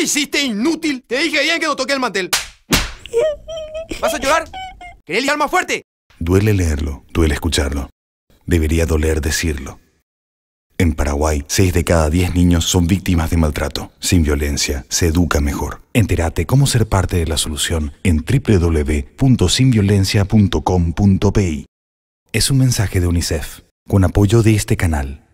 hiciste, inútil? Te dije bien que no toqué el mantel. ¿Vas a llorar? ¿Querés ligar más fuerte? Duele leerlo, duele escucharlo. Debería doler decirlo. En Paraguay, 6 de cada 10 niños son víctimas de maltrato. Sin violencia, se educa mejor. Entérate cómo ser parte de la solución en www.sinviolencia.com.pi. Es un mensaje de UNICEF, con apoyo de este canal.